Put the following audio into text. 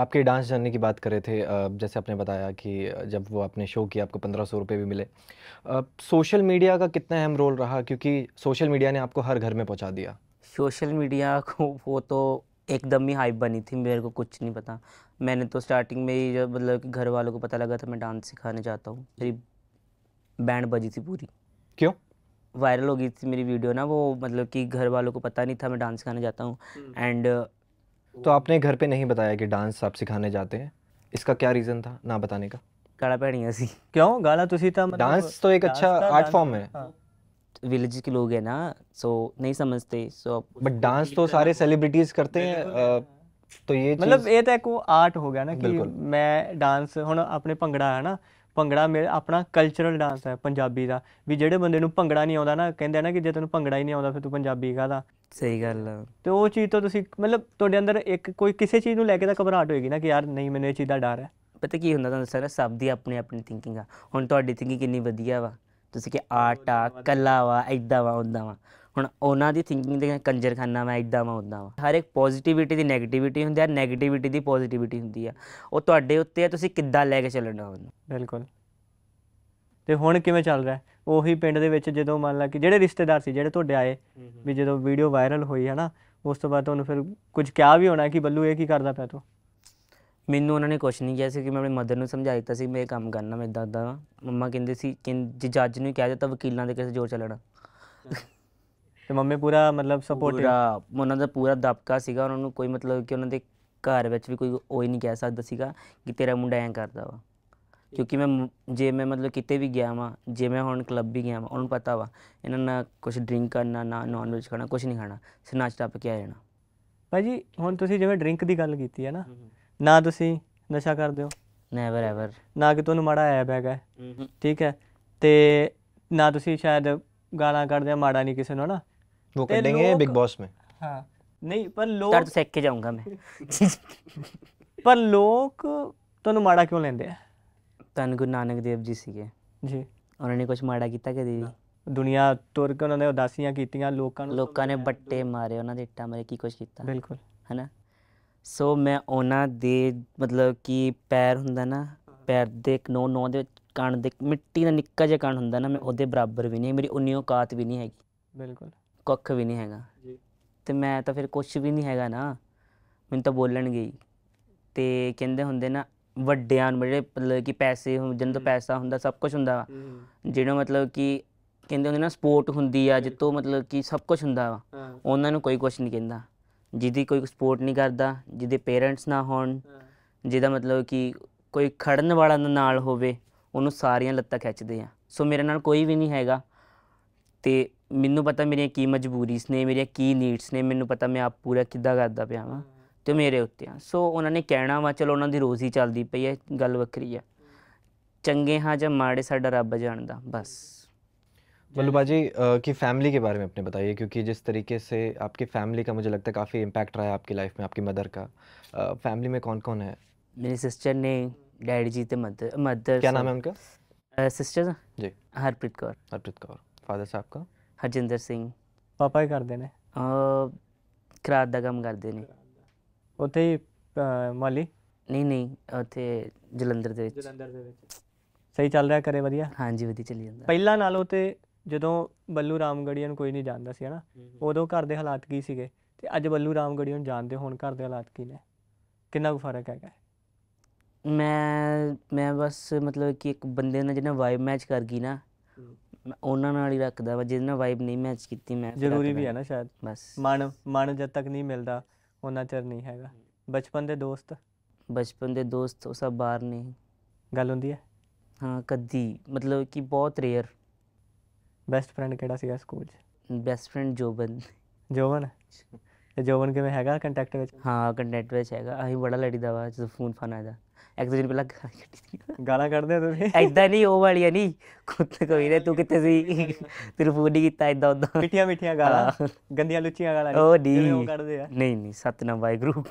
आपके डांस जानने की बात कर रहे थे जैसे आपने बताया कि जब वो आपने शो किया आपको पंद्रह सौ रुपये भी मिले सोशल मीडिया का कितना अहम रोल रहा क्योंकि सोशल मीडिया ने आपको हर घर में पहुंचा दिया सोशल मीडिया को वो तो एकदम ही हाइप बनी थी मेरे को कुछ नहीं पता मैंने तो स्टार्टिंग में ही जब मतलब घर वालों को पता लगा था मैं डांस सिखाने जाता हूँ मेरी बैंड बजी थी पूरी क्यों वायरल हो गई थी मेरी वीडियो ना वो मतलब कि घर वालों को पता नहीं था मैं डांस सिखाने जाता हूँ हम्म। एंड तो आपने घर पे नहीं बताया कि डांस आप सिखाने जाते हैं इसका क्या रीज़न था ना बताने का काला भैनिया सी क्यों गाला तुसी तो था मतलब डांस तो एक अच्छा आर्ट फॉर्म है विलेज हाँ। के लोग है ना सो नहीं समझते सो बट डांस तो सारे सेलिब्रिटीज करते हैं तो ये मतलब ये तो एक आर्ट हो गया ना कि मैं डांस ਮੈਂ अपने भंगड़ा है ना ਭੰਗੜਾ ਮੇਰੇ ਆਪਣਾ ਕਲਚਰਲ ਡਾਂਸ ਹੈ ਪੰਜਾਬੀ ਦਾ ਵੀ ਜਿਹੜੇ ਬੰਦੇ ਨੂੰ ਭੰਗੜਾ ਨਹੀਂ ਆਉਂਦਾ ਨਾ ਕਹਿੰਦੇ ਨਾ ਕਿ ਜੇ ਤੈਨੂੰ ਭੰਗੜਾ ਹੀ ਨਹੀਂ ਆਉਂਦਾ ਫਿਰ ਤੂੰ ਪੰਜਾਬੀ ਕਾਦਾ ਸਹੀ ਗੱਲ ਤੇ ਉਹ ਚੀਜ਼ ਤੋਂ ਤੁਸੀਂ ਮਤਲਬ ਤੁਹਾਡੇ ਅੰਦਰ ਇੱਕ ਕੋਈ ਕਿਸੇ ਚੀਜ਼ ਨੂੰ ਲੈ ਕੇ ਤਾਂ ਘਬਰਾਹਟ ਹੋਏਗੀ ਨਾ ਕਿ ਯਾਰ ਨਹੀਂ ਮੈਨੂੰ ਇਹ ਚੀਜ਼ ਦਾ ਡਰ ਹੈ ਪਤਾ ਕੀ ਹੁੰਦਾ ਤੁਹਾਨੂੰ ਸਰ ਸਭ ਦੀ ਆਪਣੀ ਆਪਣੀ ਥਿੰਕਿੰਗ ਆ ਹੁਣ ਤੁਹਾਡੀ ਥਿੰਕਿੰਗ ਕਿੰਨੀ ਵਧੀਆ ਵਾ ਤੁਸੀਂ ਕਿ ਆਟਾ ਕੱਲਾ ਵਾ ਐਦਾਂ ਵਾ ਹੁੰਦਾ ਵਾ ਹੁਣ ਉਹਨਾਂ ਦੀ ਥਿੰਕਿੰਗ ਦੇ ਕੰਜਰਖਾਨਾ ਮੈਂ ਇਦਾਂ ਮੈਂ ਉਦਾਂ ਹਰ ਇੱਕ ਪੋਜ਼ਿਟਿਵਿਟੀ ਦੀ 네ਗੇਟਿਵਿਟੀ ਹੁੰਦੀ ਆ 네ਗੇਟਿਵਿਟੀ ਦੀ ਪੋਜ਼ਿਟਿਵਿਟੀ ਹੁੰਦੀ ਆ ਉਹ ਤੁਹਾਡੇ ਉੱਤੇ ਆ ਤੁਸੀਂ ਕਿੱਦਾਂ ਲੈ ਕੇ ਚੱਲਣਾ ਉਹਨੂੰ ਬਿਲਕੁਲ ਤੇ ਹੁਣ ਕਿਵੇਂ ਚੱਲ ਰਿਹਾ ਉਹੀ ਪਿੰਡ ਦੇ ਵਿੱਚ ਜਦੋਂ ਮੰਨ ਲਾ ਕਿ ਜਿਹੜੇ ਰਿਸ਼ਤੇਦਾਰ ਸੀ ਜਿਹੜੇ ਤੁਹਾਡੇ ਆਏ ਵੀ ਜਦੋਂ ਵੀਡੀਓ ਵਾਇਰਲ ਹੋਈ ਹੈ ਨਾ ਉਸ ਤੋਂ ਬਾਅਦ ਤੁਹਾਨੂੰ ਫਿਰ ਕੁਝ ਕਿਹਾ ਵੀ ਹੋਣਾ ਕਿ ਬੱਲੂ ਇਹ ਕੀ ਕਰਦਾ ਪਿਆ ਤੂੰ ਮੈਨੂੰ ਉਹਨਾਂ ਨੇ ਕੁਝ ਨਹੀਂ ਕਿਹਾ ਸੀ ਕਿ ਮੈਂ ਆਪਣੀ ਮਦਰ ਨੂੰ ਸਮਝਾ ਦਿੱਤਾ ਸੀ ਮੈਂ ਇਹ ਕੰਮ ਕਰਨਾ ਮੈਂ ਇਦਾਂ ਮੰਮਾ ਕਹਿੰਦੇ ਸੀ ਕਿ ਜੱਜ ਨੂੰ ਕਿਹਾ ਜਾਂਦਾ ਵਕੀਲਾਂ ਦੇ ਕਿਸੇ ਜੋਰ ਚੱਲਣਾ ਤੇ ਮੰਮੀ ਪੂਰਾ ਮਤਲਬ ਸਪੋਰਟਿਵ ਪੂਰਾ ਉਹਨਾਂ ਦਾ ਪੂਰਾ ਦਬਕਾ ਸੀਗਾ ਉਹਨਾਂ ਨੂੰ ਕੋਈ ਮਤਲਬ ਕਿ ਉਹਨਾਂ ਦੇ ਘਰ ਵਿੱਚ ਵੀ ਕੋਈ ਉਹ ਹੀ ਨਹੀਂ ਕਹਿ ਸਕਦਾ ਸੀਗਾ ਕਿ ਤੇਰਾ ਮੁੰਡਾ ਐਂ ਕਰਦਾ ਵਾ ਕਿਉਂਕਿ ਮੈਂ ਜੇ ਮੈਂ ਮਤਲਬ ਕਿਤੇ ਵੀ ਗਿਆ ਵਾਂ ਜੇ ਮੈਂ ਹੁਣ ਕਲੱਬ ਵੀ ਗਿਆ ਵਾਂ ਉਹਨੂੰ ਪਤਾ ਵਾ ਇਹਨਾਂ ਨਾਲ ਕੁਝ ਡਰਿੰਕ ਕਰਨਾ ਨਾ ਨਾਨ ਵੈਜ ਖਾਣਾ ਕੁਝ ਨਹੀਂ ਖਾਣਾ ਸਨਾਚ ਟੱਪ ਕੇ ਆ ਜਾਣਾ ਭਾਜੀ ਹੁਣ ਤੁਸੀਂ ਜਿਵੇਂ ਡਰਿੰਕ ਦੀ ਗੱਲ ਕੀਤੀ ਹੈ ਨਾ ਨਾ ਤੁਸੀਂ ਨਸ਼ਾ ਕਰਦੇ ਹੋ ਨੈਵਰ ਐਵਰ ਨਾ ਕਿ ਤੁਹਾਨੂੰ ਮਾੜਾ ਆਇਆ ਬੈਗਾ ਠੀਕ ਹੈ ਤੇ ਨਾ ਤੁਸੀਂ ਸ਼ਾਇਦ ਗਾਲਾਂ ਕੱਢਦੇ ਆ ਮਾੜਾ ਨਹੀਂ ਕਿਸੇ ਨੂੰ ਨਾ वो करेंगे बिग बॉस में हाँ ਨਹੀਂ ਪਰ ਲੋਕ ਤਾਂ ਸਿੱਖ ਕੇ ਜਾਊਂਗਾ ਮੈਂ ਪਰ ਲੋਕ ਤੁਹਾਨੂੰ ਮਾੜਾ ਕਿਉਂ ਲੈਂਦੇ ਆ ਤਨ ਗੁਰੂ ਨਾਨਕ ਦੇਵ ਜੀ ਸੀਗੇ ਜੀ ਉਹਨਾਂ ਨੇ ਕੁਝ ਮਾੜਾ ਕੀਤਾ ਕਿ ਵੀ ਦੁਨੀਆ ਤੁਰ ਕੇ ਉਹਨਾਂ ਨੇ ਉਦਾਸੀਆਂ ਕੀਤੀਆਂ ਲੋਕਾਂ ਨੂੰ ਲੋਕਾਂ ਨੇ ਬੱਟੇ ਮਾਰੇ ਉਹਨਾਂ ਦੇ ਇੱਟਾਂ ਮਾਰੇ ਕੀ ਕੁਝ ਕੀਤਾ ਬਿਲਕੁਲ ਹੈਨਾ ਸੋ ਮੈਂ ਉਹਨਾਂ ਦੇ ਮਤਲਬ ਕਿ ਪੈਰ ਹੁੰਦਾ ਨਾ ਪੈਰ ਦੇ ਨੋ ਨੋ ਦੇ ਕਣ ਦੇ ਮਿੱਟੀ ਦਾ ਨਿੱਕਾ ਜਿਹਾ ਕਣ ਹੁੰਦਾ ਨਾ ਮੈਂ ਉਹਦੇ ਬਰਾਬਰ ਵੀ ਨਹੀਂ ਮੇਰੀ ਉਨੀ ਔਕਾਤ ਵੀ ਨਹੀਂ ਹੈਗੀ ਬਿਲਕੁਲ ਕੱਖ ਵੀ ਨਹੀਂ ਹੈਗਾ ਜੀ ਤੇ ਮੈਂ ਤਾਂ ਫਿਰ ਕੁਝ ਵੀ ਨਹੀਂ ਹੈਗਾ ਨਾ ਮੈਨੂੰ ਤਾਂ ਬੋਲਣਗੇ ਗਈ ਤੇ ਕਹਿੰਦੇ ਹੁੰਦੇ ਨਾ ਵੱਡਿਆਂ ਨੂੰ ਜਿਹੜੇ ਮਤਲਬ ਕਿ ਪੈਸੇ ਜਿੰਨ ਤੋਂ ਪੈਸਾ ਹੁੰਦਾ ਸਭ ਕੁਝ ਹੁੰਦਾ ਵਾ ਜਿਹੜਾ ਮਤਲਬ ਕਿ ਕਹਿੰਦੇ ਹੁੰਦੇ ਨਾ ਸਪੋਰਟ ਹੁੰਦੀ ਆ ਜਿੱਤੋਂ ਮਤਲਬ ਕਿ ਸਭ ਕੁਝ ਹੁੰਦਾ ਵਾ ਉਹਨਾਂ ਨੂੰ ਕੋਈ ਕੁਝ ਨਹੀਂ ਕਹਿੰਦਾ ਜਿਹਦੀ ਕੋਈ ਸਪੋਰਟ ਨਹੀਂ ਕਰਦਾ ਜਿਹਦੇ ਪੇਰੈਂਟਸ ਨਾ ਹੋਣ ਜਿਹਦਾ ਮਤਲਬ ਕਿ ਕੋਈ ਖੜਨ ਵਾਲਾ ਨਾਲ ਹੋਵੇ ਉਹਨੂੰ ਸਾਰੀਆਂ ਲੱਤਾਂ ਖਿੱਚਦੇ ਆ ਸੋ ਮੇਰੇ ਨਾਲ ਕੋਈ ਵੀ ਨਹੀਂ ਹੈਗਾ ਤੇ मैं पता ਮੇਰੀਆਂ की ਮਜਬੂਰੀਸ ने ਮੇਰੀਆਂ की नीड्स ने मैं पता मैं आप पूरा ਕਿੱਦਾਂ करता पाया वा तो हाँ। मेरे उत्ते हैं सो उन्होंने कहना वा चलो उन्होंने रोज़ ही चलती पी है गल वक्री है चंगे हाँ ज माड़े साढ़ा रब ਰੱਬ बस ਬਸ भाजी की फैमिली के बारे में अपने बताइए क्योंकि जिस तरीके से आपकी फैमिली का मुझे लगता है काफ़ी इम्पैक्ट रहा है आपकी लाइफ में आपकी मदर का फैमिली में कौन कौन है मेरी सिस्टर ने डैडी जी तो मदर मदर क्या नाम है उनका सिस्टर जी हरप्रीत कौर हरप्रीत कौर फादर साहब का ਹਰਜਿੰਦਰ ਸਿੰਘ ਪਾਪਾ ਹੀ ਕਰਦੇ ਨੇ ਅ ਕਰਾਤ ਦਾ ਕੰਮ ਕਰਦੇ ਨੇ ਉੱਥੇ ਹੀ ਮਾਲੀ ਨਹੀਂ ਨਹੀਂ ਉੱਥੇ ਜਲੰਧਰ ਦੇ ਵਿੱਚ ਜਲੰਧਰ ਦੇ ਵਿੱਚ ਸਹੀ ਚੱਲ ਰਿਹਾ ਕਰੇ ਵਧੀਆ ਹਾਂਜੀ ਵਧੀਆ ਚੱਲੀ ਜਾਂਦਾ ਪਹਿਲਾਂ ਨਾਲੋਂ ਤੇ ਜਦੋਂ ਬੱਲੂ ਰਾਮਗੜੀਆਂ ਨੂੰ ਕੋਈ ਨਹੀਂ ਜਾਣਦਾ ਸੀ ਹਨਾ ਉਦੋਂ ਘਰ ਦੇ ਹਾਲਾਤ ਕੀ ਸੀਗੇ ਤੇ ਅੱਜ ਬੱਲੂ ਰਾਮਗੜੀਆਂ ਨੂੰ ਜਾਣਦੇ ਹੋਣ ਘਰ ਦੇ ਹਾਲਾਤ ਕੀ ਨੇ ਕਿੰਨਾ ਕੁ ਫਰਕ ਹੈਗਾ ਮੈਂ ਮੈਂ ਬਸ ਮਤਲਬ ਕਿ ਇੱਕ ਬੰਦੇ ਨਾਲ ਜਿਹਨੇ ਵਾਈਬ ਮੈਚ ਕਰ ਗਈ ਨਾ ਉਹਨਾਂ ਨਾਲ ਹੀ ਰੱਖਦਾ ਵਾ ਜਿਹਦੇ ਨਾਲ ਵਾਈਬ ਨਹੀਂ ਮੈਚ ਕੀਤੀ ਮੈਂ ਜ਼ਰੂਰੀ ਵੀ ਹੈ ਨਾ ਸ਼ਾਇਦ ਬਸ ਮਨ ਮਨ ਜਦ ਤੱਕ ਨਹੀਂ ਮਿਲਦਾ ਉਹਨਾਂ ਚਰ ਨਹੀਂ ਹੈਗਾ ਬਚਪਨ ਦੇ ਦੋਸਤ ਬਚਪਨ ਦੇ ਦੋਸਤ ਉਹ ਸਭ ਬਾਹਰ ਨੇ ਗੱਲ ਹੁੰਦੀ ਹੈ ਹਾਂ ਕਦੀ ਮਤਲਬ ਕਿ ਬਹੁਤ ਰੇਅਰ ਬੈਸਟ ਫਰੈਂਡ ਕਿਹੜਾ ਸੀਗਾ ਸਕੂਲ 'ਚ ਬੈਸਟ ਫਰੈਂਡ ਜੋਬਨ ਜੋਬਨ ਜੋਬਨ ਕਿਵੇਂ ਹੈਗਾ ਕੰਟੈਕਟ ਵਿੱਚ ਹਾਂ ਕੰਟੈਕਟ ਵਿੱਚ ਹੈਗਾ ਅਸੀਂ ਬੜਾ ਲੜੀਦਾ ਵਾ ਜਦੋਂ ਫੋਨ ਫਾਨ ਆਇਆ ਇੱਕ ਦੂਜੇ ਪਹਿਲਾਂ ਗਾਲਾਂ ਕੱਢੀ ਗਾਲਾਂ ਕੱਢਦੇ ਤੁਸੀਂ ਐਦਾਂ ਨਹੀਂ ਉਹ ਵਾਲੀਆਂ ਨਹੀਂ ਕੁੱਤ ਕੋਈ ਨੇ ਤੂੰ ਕਿੱਥੇ ਸੀ ਤੇਰੇ ਫੋਨ ਨਹੀਂ ਕੀਤਾ ਐਦਾਂ ਉਦਾਂ ਮਿੱਠੀਆਂ ਮਿੱਠੀਆਂ ਗਾਲਾਂ ਗੰਦੀਆਂ ਲੁੱਚੀਆਂ ਗਾਲਾਂ ਉਹ ਨਹੀਂ ਉਹ ਕੱਢਦੇ ਆ ਨਹੀਂ ਨਹੀਂ ਸਤਨਾਮ ਵਾਹਿਗੁਰੂ